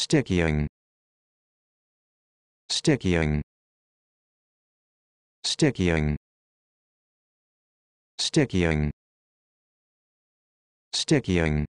stickying stickying stickying stickying stickying